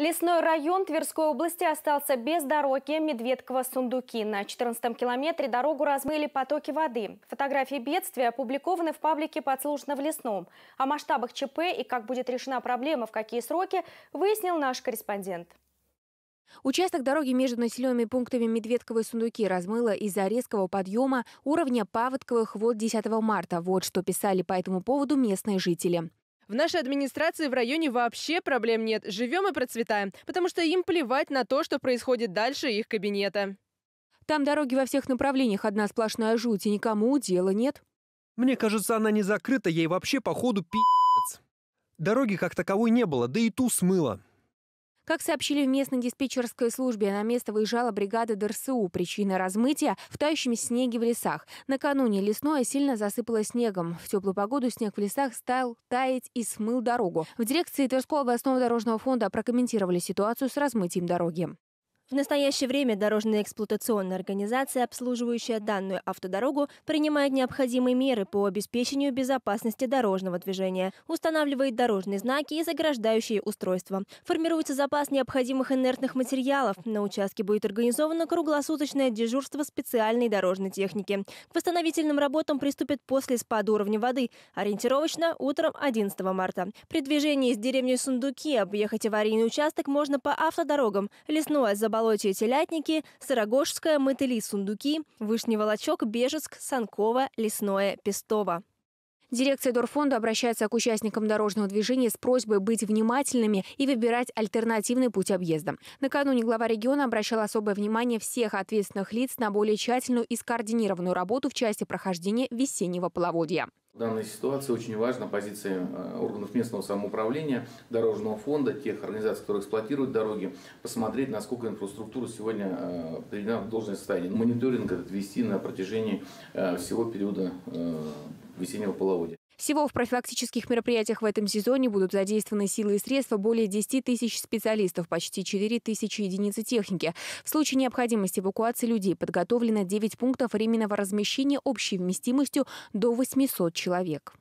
Лесной район Тверской области остался без дороги Медведково-Сундуки. На 14 километре дорогу размыли потоки воды. Фотографии бедствия опубликованы в паблике «Подслушно в лесном». О масштабах ЧП и как будет решена проблема, в какие сроки, выяснил наш корреспондент. Участок дороги между населенными пунктами Медведковой Сундуки размыло из-за резкого подъема уровня паводковых вод 10 марта. Вот что писали по этому поводу местные жители. В нашей администрации в районе вообще проблем нет. Живем и процветаем, потому что им плевать на то, что происходит дальше их кабинета. Там дороги во всех направлениях одна сплошная жуть, и никому дела нет. Мне кажется, она не закрыта, ей вообще походу пи***ц. Дороги как таковой не было, да и ту смыло. Как сообщили в местной диспетчерской службе, на место выезжала бригада ДРСУ. Причина размытия – в тающем снеге в лесах. Накануне лесное сильно засыпало снегом. В теплую погоду снег в лесах стал таять и смыл дорогу. В дирекции Тверского областного дорожного фонда прокомментировали ситуацию с размытием дороги. В настоящее время дорожная эксплуатационная организация, обслуживающая данную автодорогу, принимает необходимые меры по обеспечению безопасности дорожного движения, устанавливает дорожные знаки и заграждающие устройства. Формируется запас необходимых инертных материалов. На участке будет организовано круглосуточное дежурство специальной дорожной техники. К восстановительным работам приступят после спада уровня воды, ориентировочно утром 11 марта. При движении из деревни Сундуки объехать аварийный участок можно по автодорогам, лесное заболотное Заболотье Телятники, Сарагожская, Мотыли Сундуки, Вышний Волочок, Бежецк, Санкова, Лесное, Пестово. Дирекция Дорфонда обращается к участникам дорожного движения с просьбой быть внимательными и выбирать альтернативный путь объезда. Накануне глава региона обращал особое внимание всех ответственных лиц на более тщательную и скоординированную работу в части прохождения весеннего половодья. В данной ситуации очень важна позиция э, органов местного самоуправления, дорожного фонда, тех организаций, которые эксплуатируют дороги, посмотреть, насколько инфраструктура сегодня э, приведена в должное состояние. Мониторинг этот вести на протяжении э, всего периода весеннего половодья. Всего в профилактических мероприятиях в этом сезоне будут задействованы силы и средства более 10 тысяч специалистов, почти 4 тысячи единиц техники. В случае необходимости эвакуации людей подготовлено 9 пунктов временного размещения общей вместимостью до 800 человек.